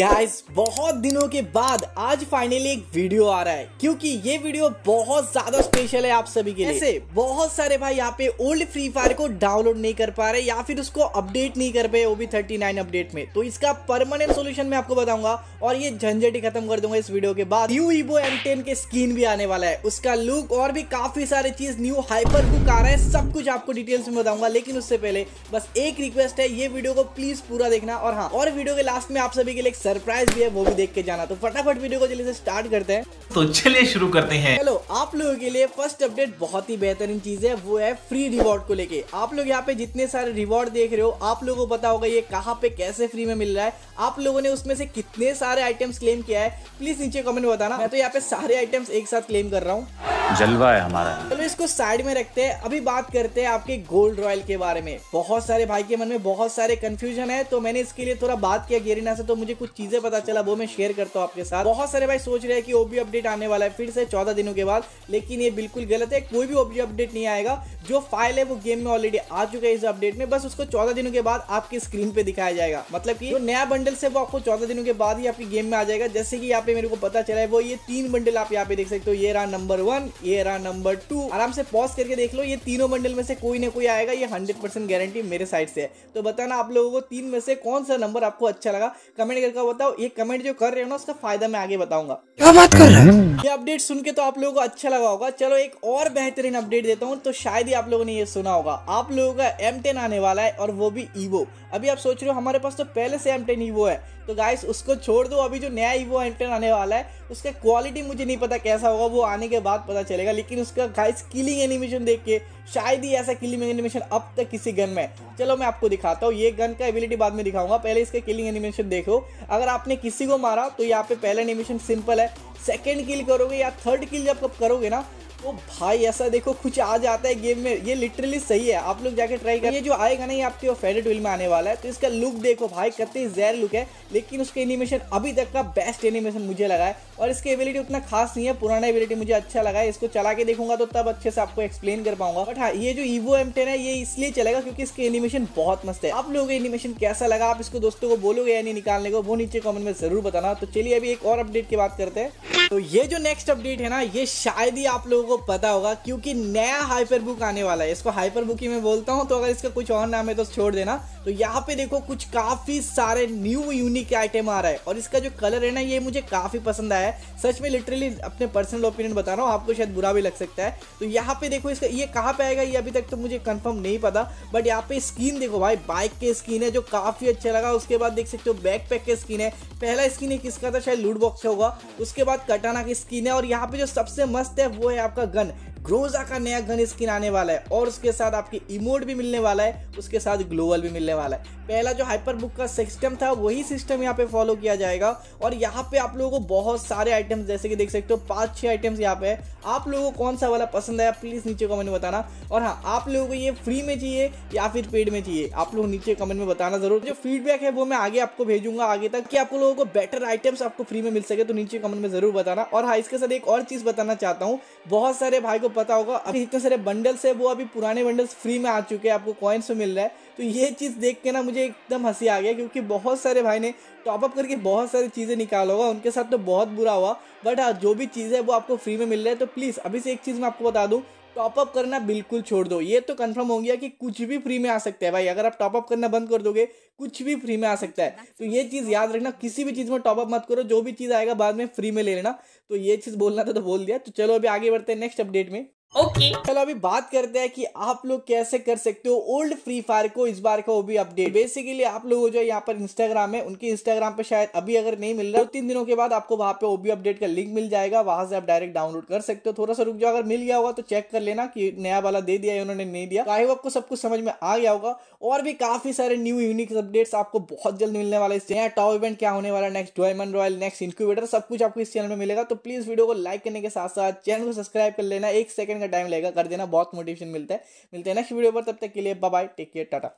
Guys बहुत दिनों के बाद आज फाइनली एक वीडियो आ रहा है क्योंकि ये वीडियो बहुत ज्यादा स्पेशल है आप सभी के लिए ऐसे बहुत सारे भाई यहाँ पे ओल्ड फ्री फायर को डाउनलोड नहीं कर पा रहे या फिर उसको अपडेट नहीं कर पाए ओबी थर्टी नाइन अपडेट में तो इसका परमानेंट सोल्यूशन मैं आपको बताऊंगा और ये झंझट ही खत्म कर दूंगा इस वीडियो के बाद न्यू इबो एम के स्क्रीन भी आने वाला है उसका लुक और भी काफी सारी चीज न्यू हाइपर बुक आ रहा है सब कुछ आपको डिटेल्स में बताऊंगा लेकिन उससे पहले बस एक रिक्वेस्ट है ये वीडियो को प्लीज पूरा देखना और हाँ और वीडियो के लास्ट में आप सभी के लिए सरप्राइज भी है वो भी देख के जाना तो फटाफट वीडियो को जल्दी से स्टार्ट करते हैं तो चलिए शुरू करते हैं हेलो आप लोगों के लिए फर्स्ट अपडेट बहुत ही बेहतरीन चीज है वो है फ्री रिवॉर्ड को लेके आप लोग यहाँ पे जितने सारे रिवॉर्ड देख रहे हो आप लोगों को पता होगा ये कहाँ पे कैसे फ्री में मिल रहा है आप लोगों ने उसमें से कितने सारे आइटम्स क्लेम किया है प्लीज नीचे कमेंट बताना मैं तो यहाँ पे सारे आइटम्स एक साथ क्लेम कर रहा हूँ जलवा है हमारा चलो इसको साइड में रखते हैं अभी बात करते हैं आपके गोल्ड रॉयल के बारे में बहुत सारे भाई के मन में बहुत सारे कंफ्यूजन है तो मैंने इसके लिए थोड़ा बात किया गेरिना से तो मुझे कुछ चीजें पता चला वो मैं शेयर करता हूँ आपके साथ बहुत सारे भाई सोच रहे हैं कि ओबी अपडेट आने वाला है फिर से चौदह दिनों के बाद लेकिन ये बिल्कुल गलत है कोई भी ओबी अपडेट नहीं आएगा जो फाइल है वो गेम में ऑलरेडी आ चुका है इस अपडेट में बस उसको चौदह दिनों के बाद आपकी स्क्रीन पे दिखाया जाएगा मतलब की जो नया बंडल से वो आपको चौदह दिनों के बाद ही आपकी गेम में आ जाएगा जैसे कि यहाँ पे मेरे को पता चला है वो ये तीन बंडल आप यहाँ पे देख सकते हो ये रहा नंबर वन ये रहा नंबर टू आराम से पॉज करके देख लो ये तीनों बंडल में से कोई ना कोई आएगा ये हंड्रेड गारंटी मेरे साइड से है तो बताना आप लोगों को तीन में से कौन सा नंबर आपको अच्छा लगा कमेंट करके का बताओ ये कमेंट जो कर रहे हो ना उसका फायदा मैं आगे बताऊंगा क्या बात कर रहे हैं ये अपडेट सुन के तो आप लोगों को अच्छा लगा होगा चलो एक और बेहतरीन अपडेट देता हूँ तो शायद ही आप लोगों ने ये सुना होगा आप लोगों का एम आने वाला है और वो भी ईवो अभी आप सोच रहे हो हमारे पास तो पहले से एम टेन ईवो है तो गाइस उसको छोड़ दो अभी जो नया ईवो एंटन आने वाला है उसका क्वालिटी मुझे नहीं पता कैसा होगा वो आने के बाद पता चलेगा लेकिन उसका गाइस किलिंग एनिमेशन देख के शायद ही ऐसा किलिंग एनिमेशन अब तक किसी गन में चलो मैं आपको दिखाता हूँ ये गन का एबिलिटी बाद में दिखाऊंगा पहले इसका किलिंग एनिमेशन देखो अगर आपने किसी को मारा तो यहाँ पे पहला एनिमेशन सिंपल है सेकेंड किल करोगे या थर्ड किल जब करोगे ना ओ भाई ऐसा देखो कुछ आ जाता है गेम में ये लिटरली सही है आप लोग जाके ट्राई ये जो आएगा ना ये आपके फेवरेट विल में आने वाला है तो इसका लुक देखो भाई कितनी जहर लुक है लेकिन उसका एनिमेशन अभी तक का बेस्ट एनिमेशन मुझे लगा है और इसकी एबिलिटी उतना खास नहीं है पुराना एबिलिटी मुझे अच्छा लगा है इसको चला के देखूंगा तो तब अच्छे से आपको एक्सप्लेन कर पाऊंगा बट हाँ ये जो ईवो एम है ये इसलिए चलेगा क्योंकि इसके एनिमेशन बहुत मस्त है आप लोगों का एनिमेशन कैसा लगा आप इसको दोस्तों को बोलोगे या नहीं निकालने को वो नीचे कॉमेंट में जरूर बताना तो चलिए अभी एक और अपडेट की बात करते हैं तो ये जो नेक्स्ट अपडेट है ना ये शायद ही आप लोगों को पता होगा क्योंकि नया हाइपर बुक आने वाला है इसको हाइपर बुक ही मैं बोलता हूँ तो अगर इसका कुछ और नाम है तो छोड़ देना तो यहाँ पे देखो कुछ काफी सारे न्यू यूनिक आइटम आ रहा है और इसका जो कलर है ना ये मुझे काफी पसंद आया है सच में लिटरली अपने पर्सनल ओपिनियन बता रहा हूँ आपको शायद बुरा भी लग सकता है तो यहाँ पे देखो इसका ये कहाँ पे आएगा ये अभी तक तो मुझे कन्फर्म नहीं पता बट यहाँ पे स्किन देखो भाई बाइक के स्किन है जो काफी अच्छा लगा उसके बाद देख सकते हो बैक पैक के स्किन है पहला स्किन किसका था शायद लूट बॉक्स होगा उसके बाद कटाना की स्किन है और यहाँ पे जो सबसे मस्त है वो है आपका गन ग्रोजा का नया गन स्किन आने वाला है और उसके साथ आपकी इमोट भी मिलने वाला है उसके साथ ग्लोवल भी मिलने वाला है पहला जो हाइपर बुक का सिस्टम था वही सिस्टम यहाँ पे फॉलो किया जाएगा और यहाँ पे आप लोगों को बहुत सारे आइटम्स जैसे कि देख सकते हो पाँच छः आइटम्स यहाँ पे है आप लोगों को कौन सा वाला पसंद आया प्लीज़ नीचे कमेंट में बताना और हाँ आप लोगों को ये फ्री में चाहिए या फिर पेड में चाहिए आप लोग नीचे कमेंट में बताना जरूर जो फीडबैक है वो मैं आगे आपको भेजूंगा आगे तक कि आप लोगों को बेटर आइटम्स आपको फ्री में मिल सके तो नीचे कमेंट में जरूर बताना और हाँ इसके साथ एक और चीज़ बताना चाहता हूँ बहुत सारे भाई को पता होगा अभी इतने सारे बंडल्स है वो अभी पुराने बंडल्स फ्री में आ चुके हैं आपको कॉइन्स में मिल रहा है तो ये चीज़ देख के ना मुझे एकदम हंसी आ गया क्योंकि बहुत सारे भाई ने टॉपअप करके बहुत सारी चीज़ें निकाला होगा उनके साथ तो बहुत बुरा हुआ बट हाँ जो भी चीज़ है वो आपको फ्री में मिल रहा है तो प्लीज़ अभी से एक चीज़ मैं आपको बता दूँ टॉपअप करना बिल्कुल छोड़ दो ये तो कंफर्म हो गया कि कुछ भी फ्री में आ सकता है भाई अगर आप टॉपअप करना बंद कर दोगे कुछ भी फ्री में आ सकता है तो ये चीज़ याद रखना किसी भी चीज़ में टॉपअप मत करो जो भी चीज़ आएगा बाद में फ्री में ले लेना तो ये चीज़ बोलना था तो बोल दिया तो चलो अभी आगे बढ़ते हैं नेक्स्ट अपडेट में ओके okay. चलो अभी बात करते हैं कि आप लोग कैसे कर सकते हो ओल्ड फ्री फायर को इस बार का वो भी अपडेट बेसिकली आप लोग जो यहाँ पर इंस्टाग्राम है उनके इंस्टाग्राम पे शायद अभी अगर नहीं मिल रहा है तो तीन दिनों के बाद आपको वहाँ पे ओबी अपडेट का लिंक मिल जाएगा वहां से आप डायरेक्ट डाउनलोड कर सकते हो थोड़ा सा रुक जाओ अगर मिल गया होगा तो चेक कर लेना की नया वाला दे दिया उन्होंने नहीं दिया आई होप आपको सब कुछ समझ में आ गया होगा और भी काफी सारे न्यू यूनिक अपडेट्स आपको बहुत जल्द मिलने वाले इस नया टॉप इवेंट क्या होने वाला next diamond royal next incubator सब कुछ आपको इस चैनल में मिलेगा तो प्लीज वीडियो को लाइक करने के साथ साथ चैनल को सब्सक्राइब कर लेना एक सेकंड का टाइम लगेगा कर देना बहुत मोटिवेशन मिलता है मिलते हैं नेक्स्ट वीडियो पर तब तक के लिए बाय टेक केयर टाटा